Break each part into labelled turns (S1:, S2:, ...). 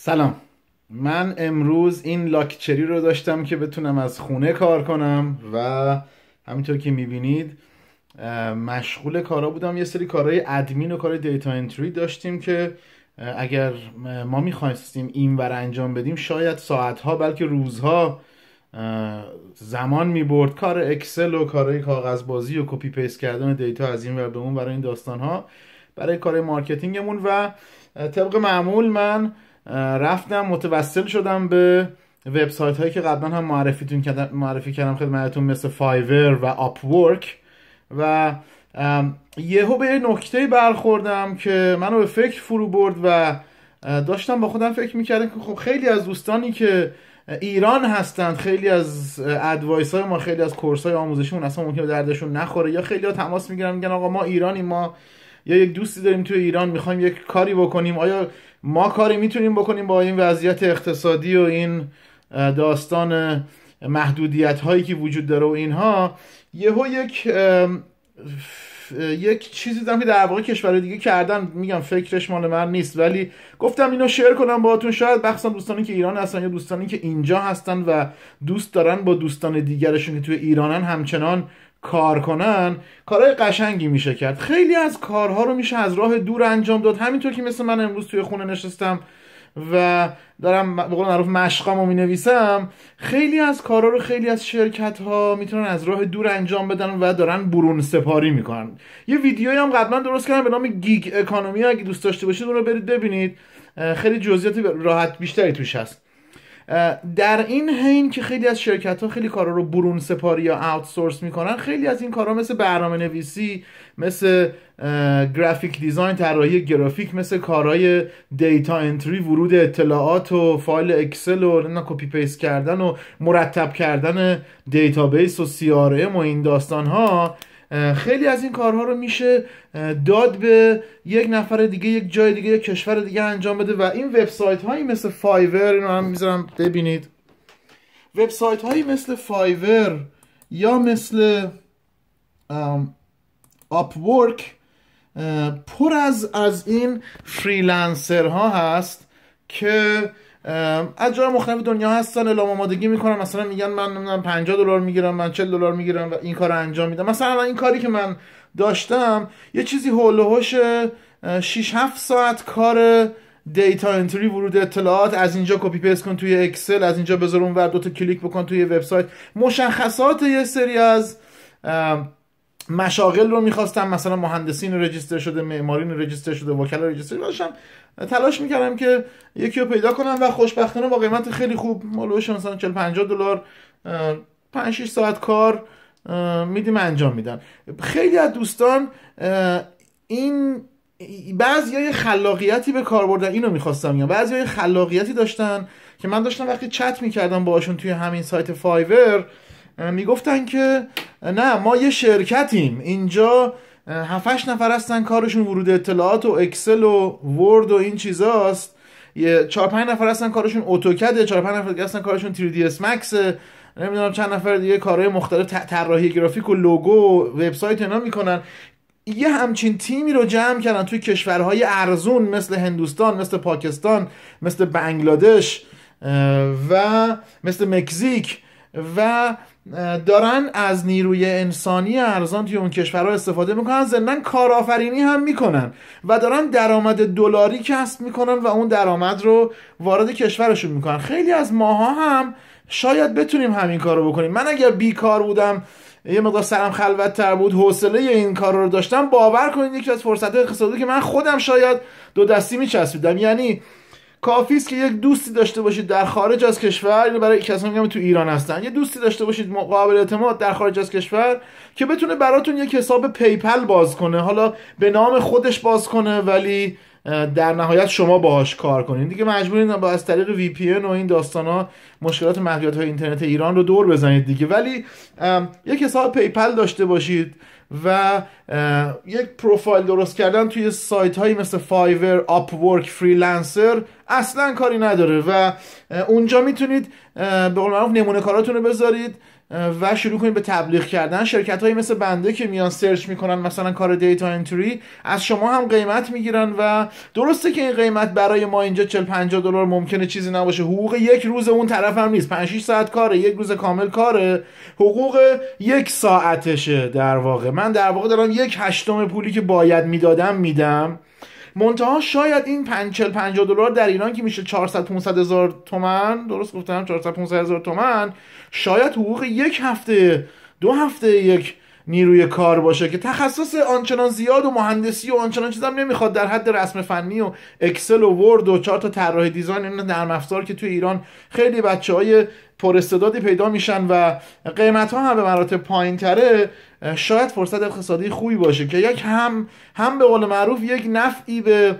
S1: سلام من امروز این لاکچری رو داشتم که بتونم از خونه کار کنم و همینطور که میبینید مشغول کارا بودم یه سری کارهای ادمین و کار دیتا انتری داشتیم که اگر ما میخواستیم این انجام بدیم شاید ساعتها بلکه روزها زمان میبرد کار اکسل و کارهای کاغذبازی و کپی پیس کردن دیتا از این ور به اون برای این داستانها برای کار مارکتینگمون و طبق معمول من رفتم متوسل شدم به وبسایت هایی که قبلا هم معرفیتون کردم معرفی کردم خدمتتون مثل فایور و ورک و یهو به نکته برخوردم که منو به فکر فرو برد و داشتم با خودم فکر میکردم که خب خیلی از دوستانی که ایران هستند خیلی از ادوایس های ما خیلی از کورس های آموزشیمون اصلا ممکنه دردشون نخوره یا خیلی ها تماس میگیرن میگن آقا ما ایرانی ما یا یک دوستی داریم توی ایران میخوایم یک کاری بکنیم آیا ما کاری میتونیم بکنیم با این وضعیت اقتصادی و این داستان محدودیت هایی که وجود داره و اینها یهو یک یک چیزی دارم که در واقع کشور دیگه کردن میگم فکرش مال من نیست ولی گفتم اینو شعر کنم باهاتون شاید بخصا دوستانی که ایران هستن یا دوستانی که اینجا هستن و دوست دارن با دوستان دیگرشون که توی ایرانن همچنان کار کنن کارهای قشنگی میشه کرد خیلی از کارها رو میشه از راه دور انجام داد همینطور که مثل من امروز توی خونه نشستم و دارم به قول معروف مشقامو مینویسم خیلی از کارا رو خیلی از شرکت ها میتونن از راه دور انجام بدن و دارن برون سپاری میکنن یه ویدیوی هم قبلا درست کردم به نام گیگ اکانومی اگه دوست داشته باشید اون رو برید ببینید خیلی جزئیات راحت بیشتری توش هست در این حین که خیلی از شرکت ها خیلی کارا رو برون سپاری یا آوتسورس میکنن خیلی از این کارا مثل برنامه نویسی مثل گرافیک دیزاین طراحی گرافیک مثل کارهای دیتا انتری ورود اطلاعات و فایل اکسل و کپی پیست کردن و مرتب کردن دیتابیس و سی و این داستان ها خیلی از این کارها رو میشه داد به یک نفر دیگه یک جای دیگه یک کشور دیگه انجام بده و این وبسایت هایی مثل فایور اینو هم میذارم ببینید وبسایت هایی مثل فایور یا مثل ورک پر از از این فریلنسر ها هست که از جای مختلف دنیا هستن اعلام آمادگی میکنن مثلا میگن من نمیدونم 50 دلار میگیرم من 40 دلار میگیرم و این کار رو انجام میدم مثلا این کاری که من داشتم یه چیزی هول و 6 7 ساعت کار دیتا انتری ورود اطلاعات از اینجا کپی پیست کن توی اکسل از اینجا بذار ور دو تا کلیک بکن توی وبسایت مشخصات یه سری از مشاغل رو میخواستم مثلا مهندسین رجیستر شده معمارین رجیستر شده وکلا رجیستر داشتم تلاش میکردم که یکی رو پیدا کنم و خوشبختانه با قیمت خیلی خوب مالوش مثلا 40 50 دلار 5 6 ساعت کار میدیم انجام میدن خیلی از دوستان این بعضی های خلاقیتی به کار بردن اینو میخواستم میگم بعضی های خلاقیتی داشتن که من داشتم وقتی چت میکردم باشون توی همین سایت فایور میگفتن که نه ما یه شرکتیم اینجا هفتش نفر هستن کارشون ورود اطلاعات و اکسل و ورد و این چیزاست یه چهار پنج نفر هستن کارشون اوتوکده چهار پنج نفر هستن کارشون 3 اس مکس نمیدونم چند نفر دیگه کارهای مختلف طراحی گرافیک و لوگو و وبسایت اینا میکنن یه همچین تیمی رو جمع کردن توی کشورهای ارزون مثل هندوستان مثل پاکستان مثل بنگلادش و مثل مکزیک و دارن از نیروی انسانی ارزان توی اون کشورها استفاده میکنن زنن کارآفرینی هم میکنن و دارن درآمد دلاری کسب میکنن و اون درآمد رو وارد کشورشون میکنن خیلی از ماها هم شاید بتونیم همین کار رو بکنیم من اگر بیکار بودم یه مقدار سرم خلوت تر بود حوصله این کار رو داشتم باور کنید یکی از فرصت اقتصادی که من خودم شاید دو دستی میچسبیدم یعنی کافی است که یک دوستی داشته باشید در خارج از کشور یا یعنی برای کسانی که تو ایران هستن یه دوستی داشته باشید مقابل اعتماد در خارج از کشور که بتونه براتون یک حساب پیپل باز کنه حالا به نام خودش باز کنه ولی در نهایت شما باهاش کار کنید دیگه مجبورین با از طریق وی پی و این داستان ها مشکلات محدودیت های اینترنت ایران رو دور بزنید دیگه ولی یک حساب پیپل داشته باشید و یک پروفایل درست کردن توی سایت هایی مثل فایور، آپورک، فریلنسر اصلا کاری نداره و اونجا میتونید به قول معروف نمونه کاراتون رو بذارید و شروع کنید به تبلیغ کردن شرکت های مثل بنده که میان سرچ میکنن مثلا کار دیتا انتری از شما هم قیمت میگیرن و درسته که این قیمت برای ما اینجا 40 50 دلار ممکنه چیزی نباشه حقوق یک روز اون طرف هم نیست 5 6 ساعت کاره یک روز کامل کاره حقوق یک ساعتشه در واقع من در واقع دارم یک هشتم پولی که باید میدادم میدم منتها شاید این 50 50 دلار در ایران که میشه 400 500 هزار تومان، درست گفتم 400 500 هزار تومان، شاید حقوق یک هفته دو هفته یک نیروی کار باشه که تخصص آنچنان زیاد و مهندسی و آنچنان چیزام نمیخواد در حد رسم فنی و اکسل و ورد و چهار تا طراح دیزاین این در مفصار که توی ایران خیلی بچه های پر پیدا میشن و قیمت ها هم به مراتب پایین تره شاید فرصت اقتصادی خوبی باشه که یک هم هم به قول معروف یک نفعی به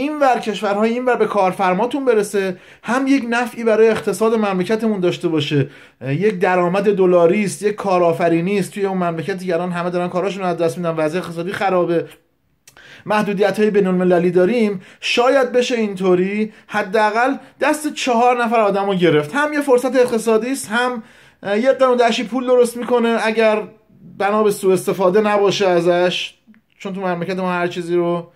S1: این ور کشورهای این ور به کارفرماتون برسه هم یک نفعی برای اقتصاد مملکتمون داشته باشه یک درآمد دلاری است یک کارآفرینی است توی اون مملکت دیگران همه دارن کاراشون رو از دست میدن وضع اقتصادی خرابه محدودیت های بین المللی داریم شاید بشه اینطوری حداقل دست چهار نفر آدم رو گرفت هم یه فرصت اقتصادی است هم یه قانون پول درست میکنه اگر بنا به سوء استفاده نباشه ازش چون تو مملکت ما هر چیزی رو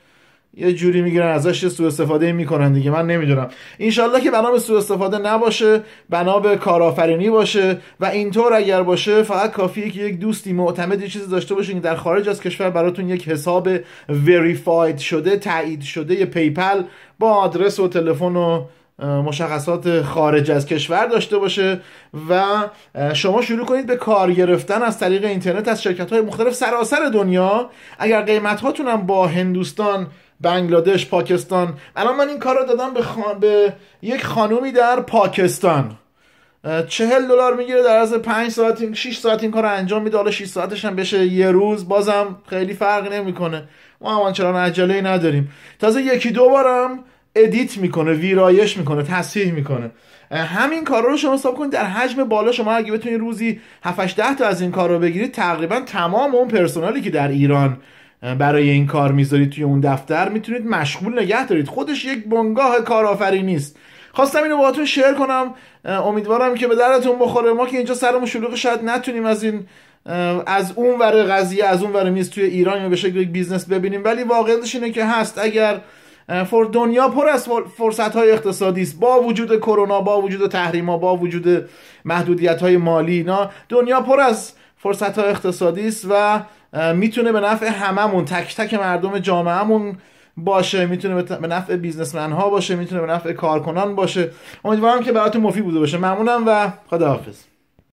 S1: یه جوری میگیرن ازش سوء استفاده میکنن دیگه من نمیدونم انشالله که بنا به سوء استفاده نباشه بنا به کارآفرینی باشه و اینطور اگر باشه فقط کافیه که یک دوستی معتمد یه چیزی داشته باشین که در خارج از کشور براتون یک حساب وریفاید شده تایید شده یه پیپل با آدرس و تلفن و مشخصات خارج از کشور داشته باشه و شما شروع کنید به کار گرفتن از طریق اینترنت از شرکت های مختلف سراسر دنیا اگر قیمت هاتون هم با هندوستان بنگلادش پاکستان الان من این کار رو دادم به, به یک خانومی در پاکستان چهل دلار میگیره در از 5 ساعت این 6 ساعت این کار انجام میده حالا 6 ساعتش هم بشه یه روز بازم خیلی فرق نمیکنه ما هم چرا عجله نداریم تازه یکی دو بارم ادیت میکنه ویرایش میکنه تصحیح میکنه همین کار رو شما حساب کنید در حجم بالا شما اگه بتونید روزی 7 تا از این کار رو بگیرید تقریبا تمام اون پرسنلی که در ایران برای این کار میذارید توی اون دفتر میتونید مشغول نگه دارید خودش یک بنگاه کارآفرینی نیست خواستم اینو باهاتون شیر کنم امیدوارم که به درتون بخوره ما که اینجا سرمون شلوغ شاید نتونیم از این از اون ور قضیه از اون ور میز توی ایران به شکل یک بیزنس ببینیم ولی واقعیتش اینه که هست اگر فور دنیا پر از فرصت های اقتصادی است با وجود کرونا با وجود تحریما با وجود محدودیت های مالی اینا دنیا پر از فرصت های اقتصادی است و میتونه به نفع هممون تک تک مردم جامعهمون باشه میتونه به نفع بیزنسمن ها باشه میتونه به نفع کارکنان باشه امیدوارم که براتون مفید بوده باشه ممنونم و خداحافظ